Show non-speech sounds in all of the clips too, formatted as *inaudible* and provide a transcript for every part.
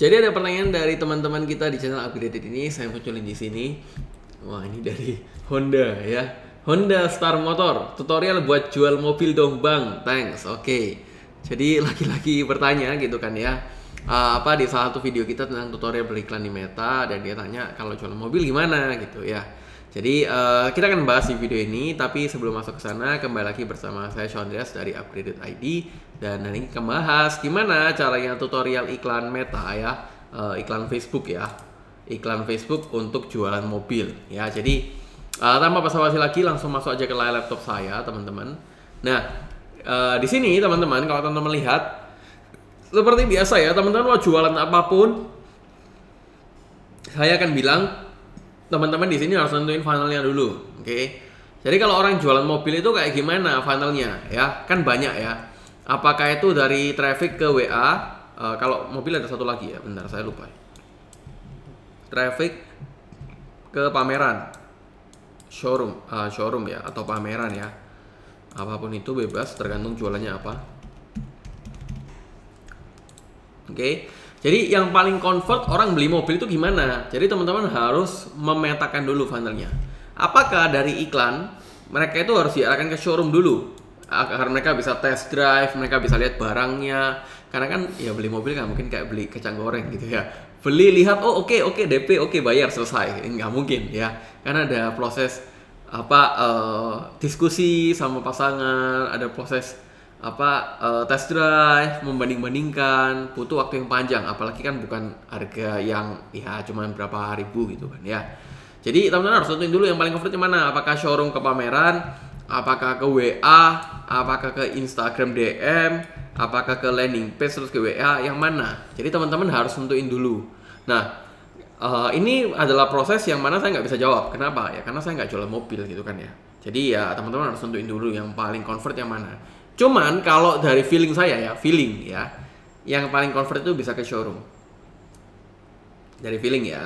Jadi ada pertanyaan dari teman-teman kita di channel upgraded ini, saya munculin di sini. Wah ini dari Honda ya. Honda Star Motor, tutorial buat jual mobil dong bang, thanks, oke. Okay. Jadi laki-laki *laughs* bertanya gitu kan ya. Uh, apa di salah satu video kita tentang tutorial beriklan di Meta dan dia tanya kalau jual mobil gimana gitu ya. Jadi uh, kita akan bahas di video ini, tapi sebelum masuk ke sana kembali lagi bersama saya Sean Andreas dari Upgraded ID dan hari ini kita bahas gimana caranya tutorial iklan Meta ya, uh, iklan Facebook ya, iklan Facebook untuk jualan mobil ya. Jadi uh, tanpa basa-basi lagi langsung masuk aja ke layar laptop saya teman-teman. Nah uh, di sini teman-teman kalau teman-teman lihat seperti biasa ya teman-teman mau jualan apapun saya akan bilang teman-teman di sini harus nentuin funnelnya dulu, oke? Okay? Jadi kalau orang jualan mobil itu kayak gimana funnelnya, ya? Kan banyak ya. Apakah itu dari traffic ke WA? Uh, eh, kalau mobil ada satu lagi ya, bentar saya lupa. Traffic ke pameran, showroom, uh, showroom ya, atau pameran ya. Apapun itu bebas, tergantung jualannya apa. Oke. Okay? Jadi yang paling comfort orang beli mobil itu gimana? Jadi teman-teman harus memetakan dulu funnelnya. Apakah dari iklan mereka itu harus diarahkan ke showroom dulu agar mereka bisa test drive, mereka bisa lihat barangnya. Karena kan ya beli mobil kan mungkin kayak beli kacang goreng gitu ya. Beli lihat oh oke okay, oke okay, DP oke okay, bayar selesai nggak mungkin ya. Karena ada proses apa uh, diskusi sama pasangan, ada proses apa uh, test drive membanding-bandingkan butuh waktu yang panjang apalagi kan bukan harga yang ya cuma berapa ribu gitu kan ya jadi teman-teman harus tentuin dulu yang paling favorit mana apakah showroom ke pameran apakah ke WA apakah ke Instagram DM apakah ke landing page terus ke WA yang mana jadi teman-teman harus tentuin dulu nah uh, ini adalah proses yang mana saya nggak bisa jawab kenapa ya karena saya nggak jual mobil gitu kan ya jadi ya teman-teman harus tentuin dulu yang paling convert yang mana Cuman kalau dari feeling saya ya, feeling ya, yang paling convert itu bisa ke showroom. Dari feeling ya.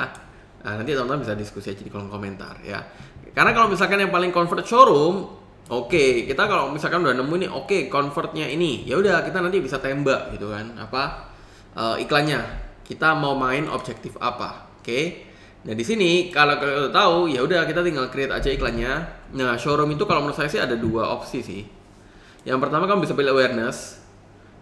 Nah, nanti teman-teman bisa diskusi aja di kolom komentar ya. Karena kalau misalkan yang paling convert showroom, oke, okay, kita kalau misalkan udah nemu nih, oke, okay, convertnya ini, ya udah kita nanti bisa tembak gitu kan. Apa uh, iklannya? Kita mau main objektif apa? Oke. Okay? Nah di sini kalau kalian udah tahu ya udah kita tinggal create aja iklannya. Nah showroom itu kalau menurut saya sih ada dua opsi sih yang pertama kamu bisa pilih awareness.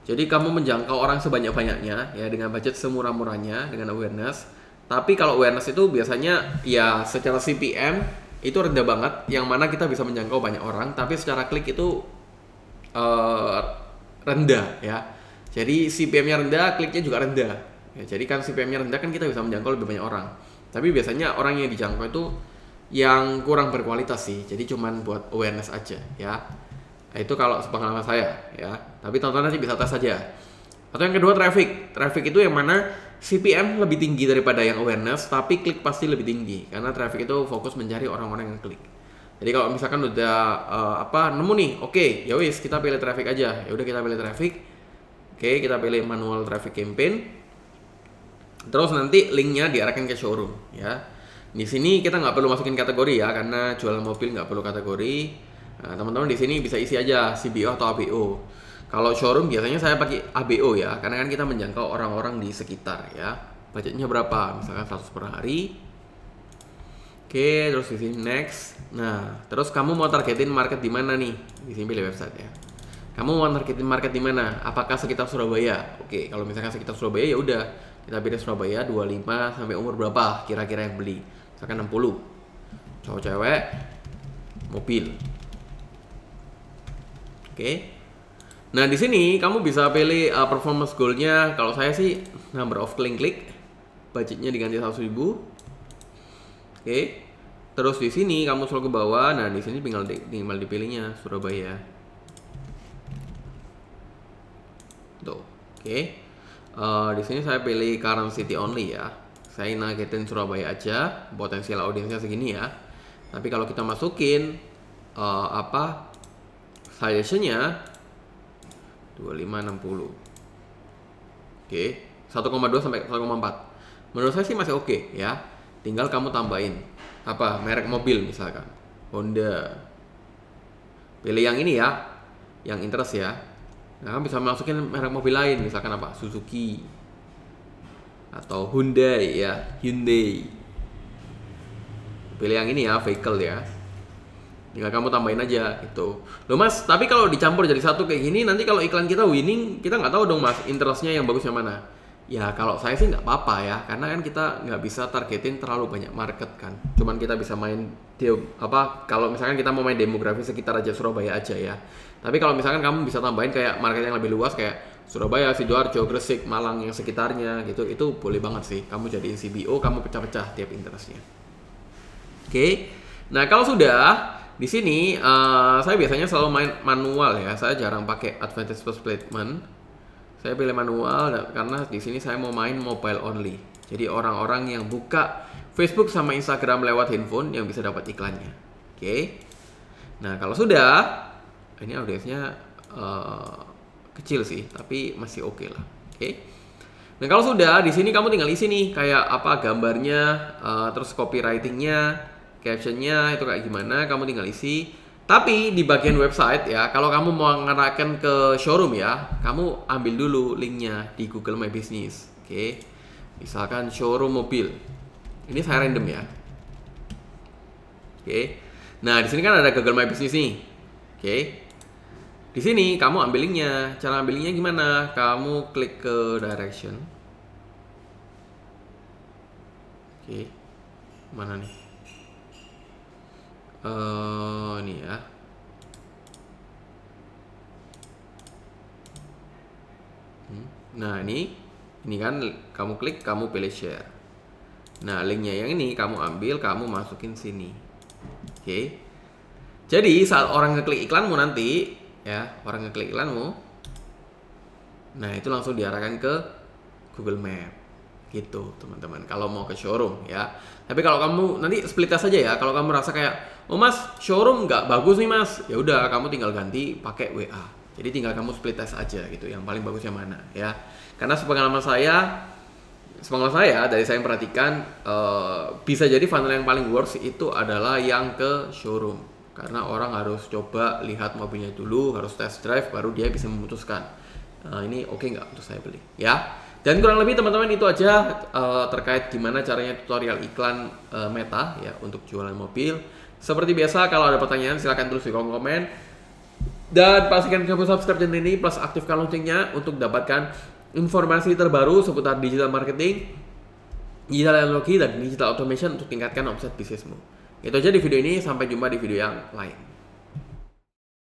Jadi kamu menjangkau orang sebanyak-banyaknya ya dengan budget semurah-murahnya dengan awareness. Tapi kalau awareness itu biasanya ya secara CPM itu rendah banget yang mana kita bisa menjangkau banyak orang tapi secara klik itu uh, rendah ya. Jadi CPM-nya rendah, kliknya juga rendah. Ya, jadi kan CPM-nya rendah kan kita bisa menjangkau lebih banyak orang. Tapi biasanya orang yang dijangkau itu yang kurang berkualitas sih. Jadi cuman buat awareness aja ya. Nah, itu kalau sepengalaman saya ya tapi tontonan nanti bisa tes saja atau yang kedua traffic traffic itu yang mana CPM lebih tinggi daripada yang awareness tapi klik pasti lebih tinggi karena traffic itu fokus mencari orang-orang yang klik jadi kalau misalkan udah uh, apa nemu nih oke okay, ya wis kita pilih traffic aja ya udah kita pilih traffic oke okay, kita pilih manual traffic campaign terus nanti linknya diarahkan ke showroom ya di sini kita nggak perlu masukin kategori ya karena jualan mobil nggak perlu kategori Nah, teman-teman di sini bisa isi aja CBO atau ABO. Kalau showroom biasanya saya pakai ABO ya, karena kan kita menjangkau orang-orang di sekitar ya. Budgetnya berapa? Misalkan 100 per hari. Oke, terus di sini next. Nah, terus kamu mau targetin market di mana nih? Di sini pilih website ya. Kamu mau targetin market di mana? Apakah sekitar Surabaya? Oke, kalau misalkan sekitar Surabaya ya udah kita pilih Surabaya 25 sampai umur berapa kira-kira yang beli? Misalkan 60. Cowok cewek mobil Oke. Okay. Nah, di sini kamu bisa pilih uh, performance goal-nya. Kalau saya sih number of link click. Budgetnya diganti 100.000. Oke. Okay. Terus di sini kamu scroll ke bawah. Nah, di sini tinggal di, tinggal dipilihnya Surabaya. Tuh. Oke. Okay. Uh, di sini saya pilih current city only ya. Saya nagetin Surabaya aja, potensial audiensnya segini ya. Tapi kalau kita masukin uh, apa variationnya 2560 oke 1,2 sampai 1,4 menurut saya sih masih oke okay, ya tinggal kamu tambahin apa merek mobil misalkan Honda pilih yang ini ya yang interest ya nah bisa masukin merek mobil lain misalkan apa Suzuki atau Hyundai ya Hyundai pilih yang ini ya vehicle ya tinggal kamu tambahin aja itu loh mas tapi kalau dicampur jadi satu kayak gini nanti kalau iklan kita winning kita nggak tahu dong mas interestnya yang bagusnya mana ya kalau saya sih nggak apa-apa ya karena kan kita nggak bisa targetin terlalu banyak market kan cuman kita bisa main apa kalau misalkan kita mau main demografi sekitar aja Surabaya aja ya tapi kalau misalkan kamu bisa tambahin kayak market yang lebih luas kayak Surabaya, Sidoarjo, Gresik, Malang yang sekitarnya gitu itu boleh banget sih kamu jadi CBO kamu pecah-pecah tiap interestnya oke okay? nah kalau sudah di sini uh, saya biasanya selalu main manual ya. Saya jarang pakai advantage placement. Saya pilih manual karena di sini saya mau main mobile only. Jadi orang-orang yang buka Facebook sama Instagram lewat handphone yang bisa dapat iklannya. Oke. Okay. Nah, kalau sudah ini audiensnya uh, kecil sih, tapi masih oke okay lah. Oke. Okay. Nah, kalau sudah di sini kamu tinggal isi nih kayak apa gambarnya, uh, terus copywritingnya, captionnya itu kayak gimana kamu tinggal isi tapi di bagian website ya kalau kamu mau ngarahkan ke showroom ya kamu ambil dulu linknya di Google My Business oke okay. misalkan showroom mobil ini saya random ya oke okay. nah di sini kan ada Google My Business nih oke okay. di sini kamu ambil linknya cara ambil linknya gimana kamu klik ke direction oke okay. mana nih Eh, ini ya hmm. nah ini ini kan kamu klik kamu pilih share nah linknya yang ini kamu ambil kamu masukin sini oke jadi saat orang ngeklik iklanmu nanti ya orang ngeklik iklanmu nah itu langsung diarahkan ke Google Map gitu teman-teman kalau mau ke showroom ya tapi kalau kamu nanti split test aja ya kalau kamu rasa kayak oh mas showroom nggak bagus nih mas ya udah kamu tinggal ganti pakai WA jadi tinggal kamu split test aja gitu yang paling bagusnya mana ya karena sepengalaman saya sepengalaman saya dari saya yang perhatikan uh, bisa jadi funnel yang paling worst itu adalah yang ke showroom karena orang harus coba lihat mobilnya dulu harus test drive baru dia bisa memutuskan uh, ini oke okay nggak untuk saya beli ya dan kurang lebih teman-teman itu aja uh, terkait gimana caranya tutorial iklan uh, Meta ya untuk jualan mobil. Seperti biasa, kalau ada pertanyaan silahkan tulis di kolom komen. Dan pastikan kamu subscribe channel ini plus aktifkan loncengnya untuk dapatkan informasi terbaru seputar digital marketing, digital teknologi, dan digital automation untuk tingkatkan omset bisnismu. Itu aja di video ini, sampai jumpa di video yang lain.